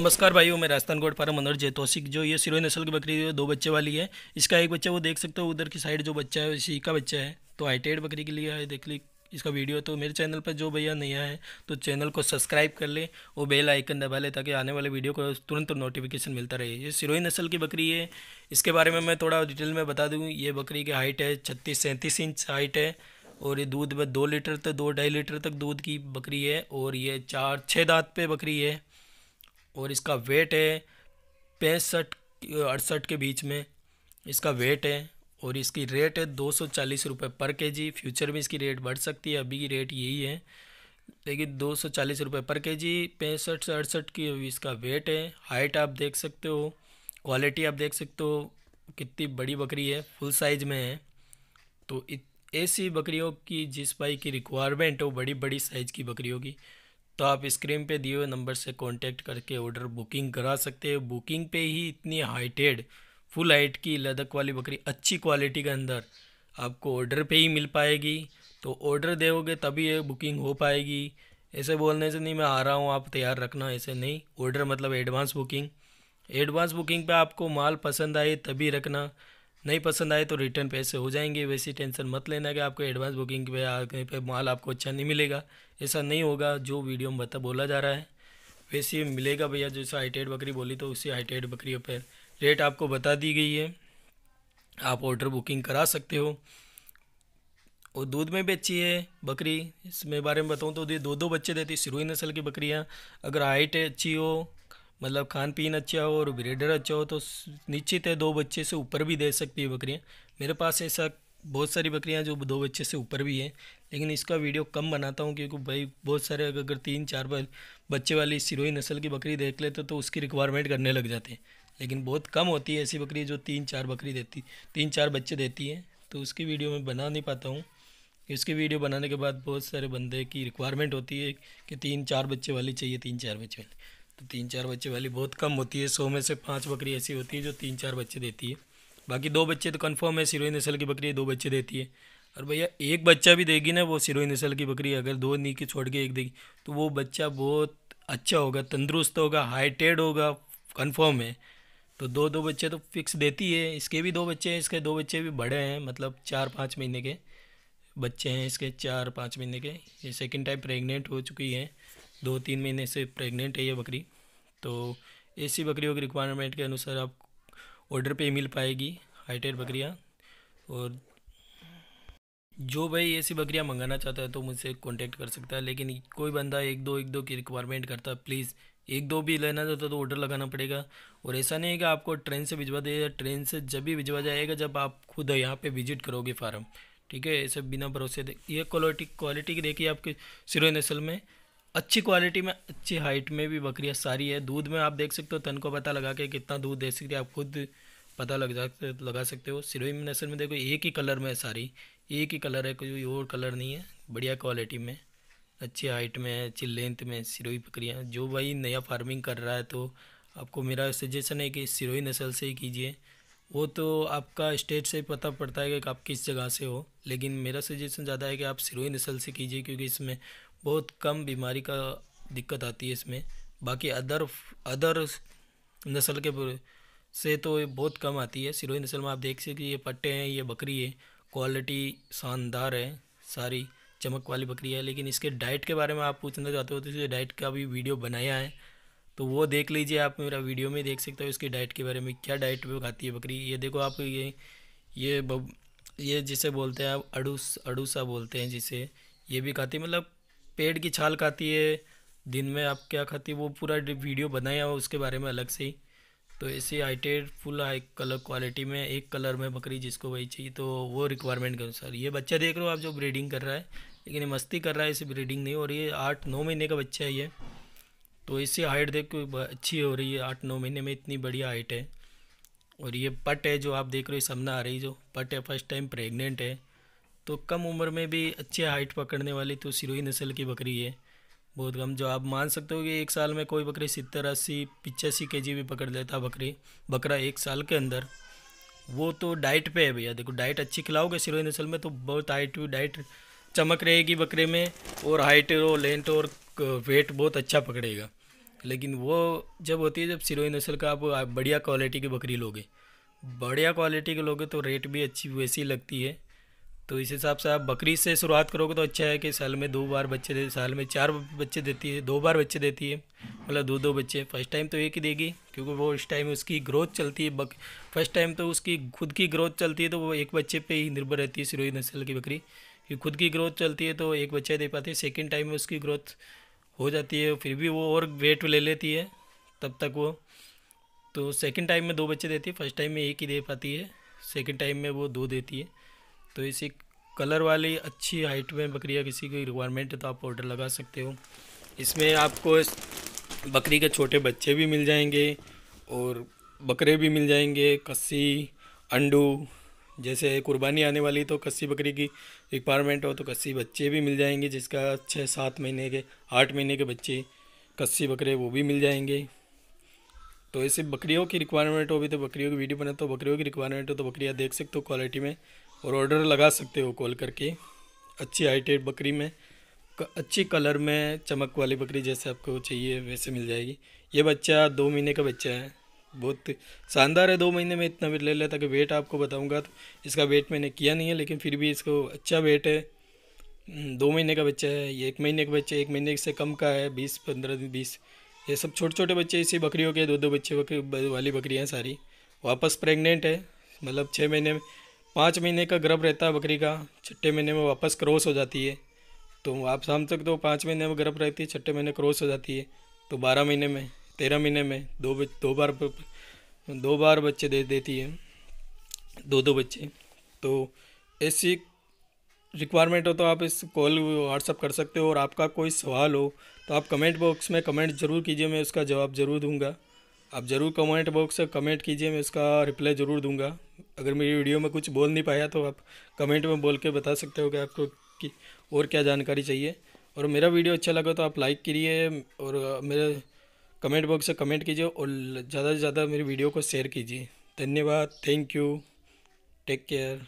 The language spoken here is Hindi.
नमस्कार भाइयों मैं राजस्थान गोड फार्म मनोहर जयतोसिक जो ये सिरोही नस्ल की बकरी है दो बच्चे वाली है इसका एक बच्चा वो देख सकते हो उधर की साइड जो बच्चा है इसी का बच्चा है तो हाइटेड बकरी के लिए देख ली इसका वीडियो तो मेरे चैनल पर जो भैया नया है तो चैनल को सब्सक्राइब कर ले और बेल आइकन दबा ले ताकि आने वाले वीडियो को तुरंत नोटिफिकेशन मिलता रहे ये सिरोही नस्ल की बकरी है इसके बारे में मैं थोड़ा डिटेल में बता दूँ ये बकरी की हाइट है छत्तीस सैंतीस इंच हाइट है और ये दूध में दो लीटर तक दो ढाई लीटर तक दूध की बकरी है और ये चार छः दांत पे बकरी है और इसका वेट है पैंसठ अड़सठ के बीच में इसका वेट है और इसकी रेट है दो सौ चालीस रुपये पर के जी फ्यूचर में इसकी रेट बढ़ सकती है अभी की रेट यही है लेकिन दो सौ चालीस रुपये पर के जी पैंसठ से अड़सठ की इसका वेट है हाइट आप देख सकते हो क्वालिटी आप देख सकते हो कितनी बड़ी बकरी है फुल साइज में है तो ऐसी बकरियों की जिस भाई की रिक्वायरमेंट हो बड़ी बड़ी साइज़ की बकरियों की तो आप स्क्रीन पे दिए हुए नंबर से कांटेक्ट करके ऑर्डर बुकिंग करा सकते हो बुकिंग पे ही इतनी हाइटेड फुल हाइट की लदक वाली बकरी अच्छी क्वालिटी के अंदर आपको ऑर्डर पे ही मिल पाएगी तो ऑर्डर दोगे तभी ये बुकिंग हो पाएगी ऐसे बोलने से नहीं मैं आ रहा हूँ आप तैयार रखना ऐसे नहीं ऑर्डर मतलब एडवांस बुकिंग एडवांस बुकिंग पर आपको माल पसंद आए तभी रखना नहीं पसंद आए तो रिटर्न पैसे हो जाएंगे वैसी टेंशन मत लेना कि आपको एडवांस बुकिंग पे आने पे माल आपको अच्छा नहीं मिलेगा ऐसा नहीं होगा जो वीडियो में बता बोला जा रहा है वैसे मिलेगा भैया जैसे हाईटेड बकरी बोली तो उसी हाईटेड बकरी पर रेट आपको बता दी गई है आप ऑर्डर बुकिंग करा सकते हो और दूध में भी अच्छी है बकरी इसमें बारे में बताऊँ तो दो दो बच्चे देती सिरोही नस्ल की बकरियाँ अगर हाइट अच्छी हो मतलब खान पीन अच्छा हो और ब्रीडर अच्छा हो तो निश्चित है दो बच्चे से ऊपर भी दे सकती है बकरियाँ मेरे पास ऐसा बहुत सारी बकरियाँ जो दो बच्चे से ऊपर भी हैं लेकिन इसका वीडियो कम बनाता हूँ क्योंकि भाई बहुत सारे अगर तीन चार बच्चे वाली सिरोही नस्ल की बकरी देख लेते तो, तो उसकी रिक्वायरमेंट करने लग जाते हैं लेकिन बहुत कम होती है ऐसी बकरी जो तीन चार बकरी देती तीन चार बच्चे देती हैं तो उसकी वीडियो मैं बना नहीं पाता हूँ इसकी वीडियो बनाने के बाद बहुत सारे बंदे की रिक्वायरमेंट होती है कि तीन चार बच्चे वाली चाहिए तीन चार बच्चे वाली तो तीन चार बच्चे वाली बहुत कम होती है सौ में से पाँच बकरी ऐसी होती है जो तीन चार बच्चे देती है बाकी दो बच्चे तो कन्फर्म है सिरोही नस्ल की बकरी दो बच्चे देती है और भैया एक बच्चा भी देगी ना वो सिरोही नस्ल की बकरी अगर दो नी की छोड़ के एक देगी तो वो बच्चा बहुत अच्छा होगा तंदुरुस्त होगा हाइटेड होगा कन्फर्म है तो दो दो बच्चे तो फिक्स देती है इसके भी दो बच्चे हैं इसके दो बच्चे भी बड़े हैं मतलब चार पाँच महीने के बच्चे हैं इसके चार पाँच महीने के ये सेकेंड टाइम प्रेग्नेंट हो चुकी हैं दो तीन महीने से प्रेग्नेंट है ये बकरी तो ऐसी बकरियों की रिक्वायरमेंट के अनुसार आप ऑर्डर पे मिल पाएगी हाइटेड बकरियाँ और जो भाई ऐसी बकरियाँ मंगाना चाहता है तो मुझसे कांटेक्ट कर सकता है लेकिन कोई बंदा एक दो एक दो की रिक्वायरमेंट करता है प्लीज़ एक दो भी लेना चाहता तो ऑर्डर लगाना पड़ेगा और ऐसा नहीं है कि आपको ट्रेन से भिजवा दे ट्रेन से जब भी भिजवा जाएगा जब आप खुद यहाँ पर विजिट करोगे फार्म ठीक है ऐसे बिना भरोसे ये क्वालिटी क्वालिटी की देखिए आपके सिरो नस्ल में अच्छी क्वालिटी में अच्छी हाइट में भी बकरियाँ सारी है दूध में आप देख सकते हो तन को पता लगा के कितना दूध दे सकती है आप खुद पता लग जा लगा सकते हो सिरोही नसल में देखो एक ही कलर में है सारी एक ही कलर है कोई और कलर नहीं है बढ़िया क्वालिटी में अच्छी हाइट में है अच्छी लेंथ में सिरोही बकरियाँ जो भाई नया फार्मिंग कर रहा है तो आपको मेरा सजेशन है कि सिरोही नस्ल से ही कीजिए वो तो आपका स्टेट से ही पता पड़ता है कि आप किस जगह से हो लेकिन मेरा सजेशन ज़्यादा है कि आप सिरोही नस्ल से कीजिए क्योंकि इसमें बहुत कम बीमारी का दिक्कत आती है इसमें बाकी अदर अदर नस्ल के से तो ये बहुत कम आती है सिरोही नस्ल में आप देख सकते ये पट्टे हैं ये बकरी है क्वालिटी शानदार है सारी चमक वाली बकरी है लेकिन इसके डाइट के बारे में आप पूछना चाहते हो तो इसे डाइट का भी वीडियो बनाया है तो वो देख लीजिए आप मेरा वीडियो में देख सकते हो इसकी डाइट के बारे में क्या डाइट पे खाती है बकरी ये देखो आप ये ये बब, ये जिसे बोलते हैं आप अड़ूस अड़ूसा बोलते हैं जिसे ये भी खाती है मतलब पेड़ की छाल खाती है दिन में आप क्या खाती है वो पूरा वीडियो बनाया हुआ उसके बारे में अलग से ही तो ऐसे हाइटेड फुल हाई कलर क्वालिटी में एक कलर में बकरी जिसको वही चाहिए तो वो रिक्वायरमेंट के अनुसार ये बच्चा देख रहे हो आप जो ब्रीडिंग कर रहा है लेकिन ये मस्ती कर रहा है इसे ब्रीडिंग नहीं और ये आठ नौ महीने का बच्चा है ये तो इससे हाइट देखो अच्छी हो रही है आठ नौ महीने में इतनी बढ़िया हाइट है और ये पट है जो आप देख रहे हो सामने आ रही जो पट है फर्स्ट टाइम प्रेग्नेंट है तो कम उम्र में भी अच्छे हाइट पकड़ने वाली तो सिरोही नस्ल की बकरी है बहुत कम जो आप मान सकते हो कि एक साल में कोई बकरी सत्तर अस्सी पिचासी के जी भी पकड़ लेता बकरी बकरा एक साल के अंदर वो तो डाइट पे है भैया देखो डाइट अच्छी खिलाओगे सिरोही नस्ल में तो बहुत हाइट डाइट चमक रहेगी बकरे में और हाइट और लेंथ और वेट बहुत अच्छा पकड़ेगा लेकिन वो जब होती है जब सिरोही नस्ल का आप बढ़िया क्वालिटी की बकरी लोगे बढ़िया क्वालिटी के लोगे तो रेट भी अच्छी वैसी लगती है तो इस हिसाब से आप बकरी से शुरुआत करोगे तो अच्छा है कि साल में दो बार बच्चे दे साल में चार बच्चे देती है दो बार बच्चे देती है मतलब दो दो बच्चे फर्स्ट टाइम तो एक ही देगी क्योंकि वो उस टाइम उसकी ग्रोथ चलती है बक फर्स्ट टाइम तो उसकी खुद की ग्रोथ चलती है तो वो एक बच्चे पे ही निर्भर रहती है सिरोही नस्ल की बकरी कि खुद की ग्रोथ चलती है तो एक बच्चा दे पाती है सेकेंड टाइम में उसकी ग्रोथ हो जाती है फिर भी वो और वेट ले लेती है तब तक वो तो सेकंड टाइम में दो बच्चे देती है फर्स्ट टाइम में एक ही दे पाती है सेकंड टाइम में वो दो देती है तो इसी कलर वाली अच्छी हाइट में बकरियाँ किसी की रिक्वायरमेंट है तो आप ऑर्डर लगा सकते हो इसमें आपको इस बकरी के छोटे बच्चे भी मिल जाएंगे और बकरे भी मिल जाएंगे कस्सी अंडू जैसे कुर्बानी आने वाली तो कस्सी बकरी की रिक्वायरमेंट हो तो कस्सी बच्चे भी मिल जाएंगे जिसका छः सात महीने के आठ महीने के बच्चे कस्सी बकरे वो भी मिल जाएंगे तो ऐसे बकरियों की रिक्वायरमेंट हो भी तो बकरियों की वीडियो बना तो बकरियों की रिक्वायरमेंट हो तो बकरियाँ देख सकते हो क्वालिटी में और ऑर्डर लगा सकते हो कॉल करके अच्छी हाइटेड बकरी में अच्छी कलर में चमक वाली बकरी जैसे आपको चाहिए वैसे मिल जाएगी ये बच्चा दो महीने का बच्चा है बहुत शानदार है दो महीने में इतना वेट ले था कि वेट आपको बताऊंगा तो इसका वेट मैंने किया नहीं है लेकिन फिर भी इसको अच्छा वेट है हम्म, दो महीने का बच्चा है ये एक महीने का बच्चा एक महीने से कम का है बीस पंद्रह दिन बीस ये सब छोटे छोटे बच्चे इसी बकरियों के दो दो बच्चे बकरी वाली बकरियाँ सारी वापस प्रेगनेंट है मतलब छः महीने में पाँच महीने का गर्भ रहता है बकरी का छठे महीने में वापस क्रॉस हो जाती है तो आप शाम तक तो पाँच महीने में गर्भ रहती है छठे महीने क्रॉस हो जाती है तो बारह महीने में तेरह महीने में दो बच दो बार दो बार बच्चे दे देती है दो दो बच्चे तो ऐसी रिक्वायरमेंट हो तो आप इस कॉल व्हाट्सअप कर सकते हो और आपका कोई सवाल हो तो आप कमेंट बॉक्स में कमेंट ज़रूर कीजिए मैं उसका जवाब ज़रूर दूंगा आप ज़रूर कमेंट बॉक्स में कमेंट कीजिए मैं उसका रिप्लाई ज़रूर दूंगा अगर मेरी वीडियो में कुछ बोल नहीं पाया तो आप कमेंट में बोल के बता सकते हो कि आपको कि और क्या जानकारी चाहिए और मेरा वीडियो अच्छा लगा तो आप लाइक करिए और मेरे कमेंट बॉक्स से कमेंट कीजिए और ज़्यादा से ज़्यादा मेरी वीडियो को शेयर कीजिए धन्यवाद थैंक यू टेक केयर